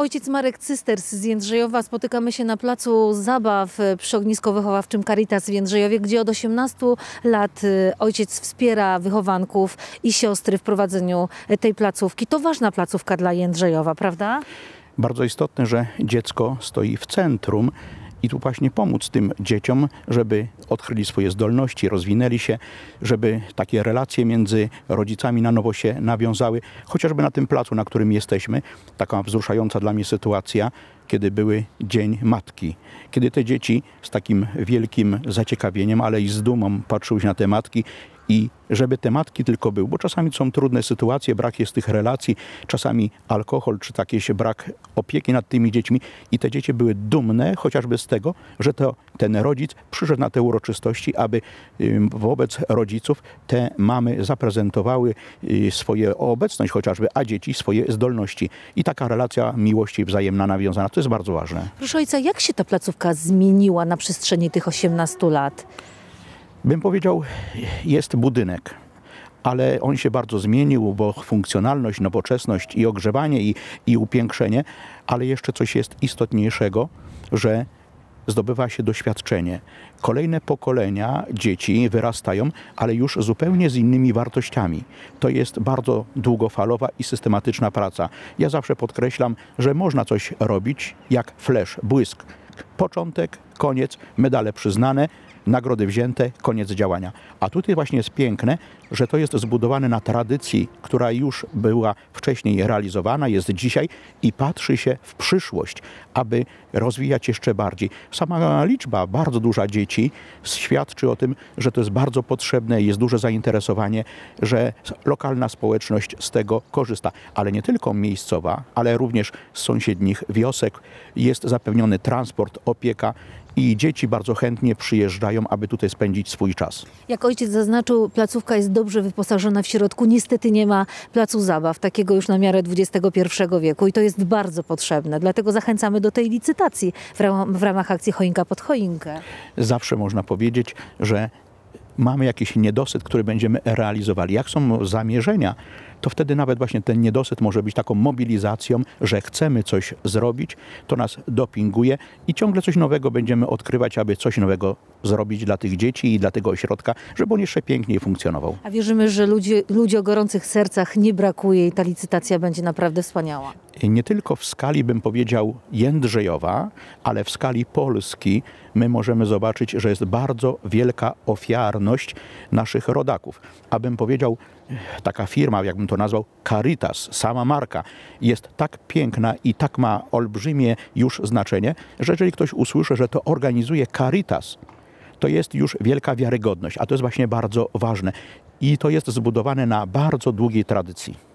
Ojciec Marek Cysters z Jędrzejowa. Spotykamy się na placu zabaw przy ognisku wychowawczym Caritas w Jędrzejowie, gdzie od 18 lat y, ojciec wspiera wychowanków i siostry w prowadzeniu tej placówki. To ważna placówka dla Jędrzejowa, prawda? Bardzo istotne, że dziecko stoi w centrum i tu właśnie pomóc tym dzieciom, żeby odkryli swoje zdolności, rozwinęli się, żeby takie relacje między rodzicami na nowo się nawiązały. Chociażby na tym placu, na którym jesteśmy, taka wzruszająca dla mnie sytuacja, kiedy były Dzień Matki. Kiedy te dzieci z takim wielkim zaciekawieniem, ale i z dumą patrzyły się na te matki i żeby te matki tylko były, bo czasami są trudne sytuacje, brak jest tych relacji, czasami alkohol, czy taki się brak opieki nad tymi dziećmi i te dzieci były dumne chociażby z tego, że to, ten rodzic przyszedł na te uroczystości, aby wobec rodziców te mamy zaprezentowały y, swoje obecność chociażby, a dzieci swoje zdolności. I taka relacja miłości wzajemna nawiązana, to jest bardzo ważne. Proszę ojca, jak się ta placówka zmieniła na przestrzeni tych 18 lat? bym powiedział, jest budynek ale on się bardzo zmienił, bo funkcjonalność, nowoczesność i ogrzewanie i, i upiększenie, ale jeszcze coś jest istotniejszego, że zdobywa się doświadczenie. Kolejne pokolenia dzieci wyrastają, ale już zupełnie z innymi wartościami. To jest bardzo długofalowa i systematyczna praca. Ja zawsze podkreślam, że można coś robić jak flash, błysk. Początek, koniec, medale przyznane, nagrody wzięte, koniec działania. A tutaj właśnie jest piękne, że to jest zbudowane na tradycji, która już była wcześniej realizowana, jest dzisiaj i patrzy się w przyszłość, aby rozwijać jeszcze bardziej. Sama liczba bardzo duża dzieci świadczy o tym, że to jest bardzo potrzebne, jest duże zainteresowanie, że lokalna społeczność z tego korzysta, ale nie tylko miejscowa, ale również z sąsiednich wiosek. Jest zapewniony transport, opieka i dzieci bardzo chętnie przyjeżdżają, aby tutaj spędzić swój czas. Jak ojciec zaznaczył, placówka jest dobrze wyposażona w środku. Niestety nie ma placu zabaw, takiego już na miarę XXI wieku i to jest bardzo potrzebne. Dlatego zachęcamy do tej licytacji w, w ramach akcji Choinka pod Choinkę. Zawsze można powiedzieć, że mamy jakiś niedosyt, który będziemy realizowali. Jak są zamierzenia to wtedy nawet właśnie ten niedosyt może być taką mobilizacją, że chcemy coś zrobić, to nas dopinguje i ciągle coś nowego będziemy odkrywać, aby coś nowego zrobić dla tych dzieci i dla tego ośrodka, żeby on jeszcze piękniej funkcjonował. A wierzymy, że ludzi, ludzi o gorących sercach nie brakuje i ta licytacja będzie naprawdę wspaniała. Nie tylko w skali, bym powiedział, Jędrzejowa, ale w skali Polski my możemy zobaczyć, że jest bardzo wielka ofiarność naszych rodaków. Abym powiedział, e, taka firma, jakbym to nazwał Caritas, sama marka, jest tak piękna i tak ma olbrzymie już znaczenie, że jeżeli ktoś usłyszy, że to organizuje Caritas, to jest już wielka wiarygodność, a to jest właśnie bardzo ważne. I to jest zbudowane na bardzo długiej tradycji.